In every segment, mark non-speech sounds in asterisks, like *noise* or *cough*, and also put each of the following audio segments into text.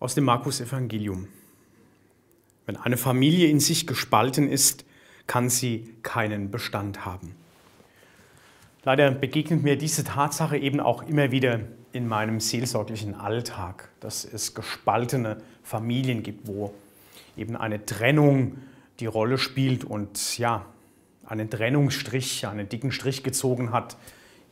aus dem Markus-Evangelium. Wenn eine Familie in sich gespalten ist, kann sie keinen Bestand haben. Leider begegnet mir diese Tatsache eben auch immer wieder in meinem seelsorglichen Alltag, dass es gespaltene Familien gibt, wo eben eine Trennung die Rolle spielt und ja, einen Trennungsstrich, einen dicken Strich gezogen hat,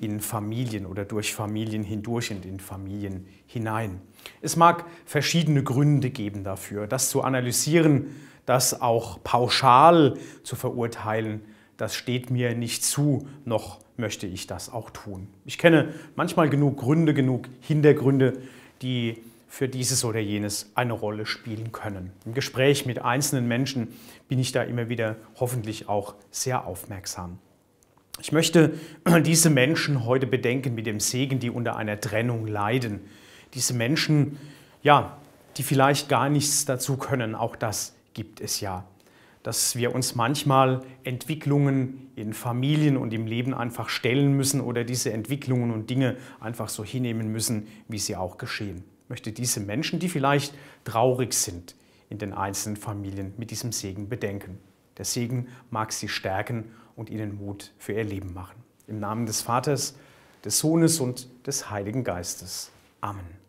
in Familien oder durch Familien hindurch und in Familien hinein. Es mag verschiedene Gründe geben dafür, das zu analysieren, das auch pauschal zu verurteilen, das steht mir nicht zu, noch möchte ich das auch tun. Ich kenne manchmal genug Gründe, genug Hintergründe, die für dieses oder jenes eine Rolle spielen können. Im Gespräch mit einzelnen Menschen bin ich da immer wieder hoffentlich auch sehr aufmerksam. Ich möchte *clears throat* diese Menschen heute bedenken mit dem Segen, die unter einer Trennung leiden. Diese Menschen, ja, die vielleicht gar nichts dazu können, auch das gibt es ja. Dass wir uns manchmal Entwicklungen in Familien und im Leben einfach stellen müssen oder diese Entwicklungen und Dinge einfach so hinnehmen müssen, wie sie auch geschehen. Ich möchte diese Menschen, die vielleicht traurig sind in den einzelnen Familien, mit diesem Segen bedenken. Der Segen mag sie stärken und ihnen Mut für ihr Leben machen. Im Namen des Vaters, des Sohnes und des Heiligen Geistes. Amen.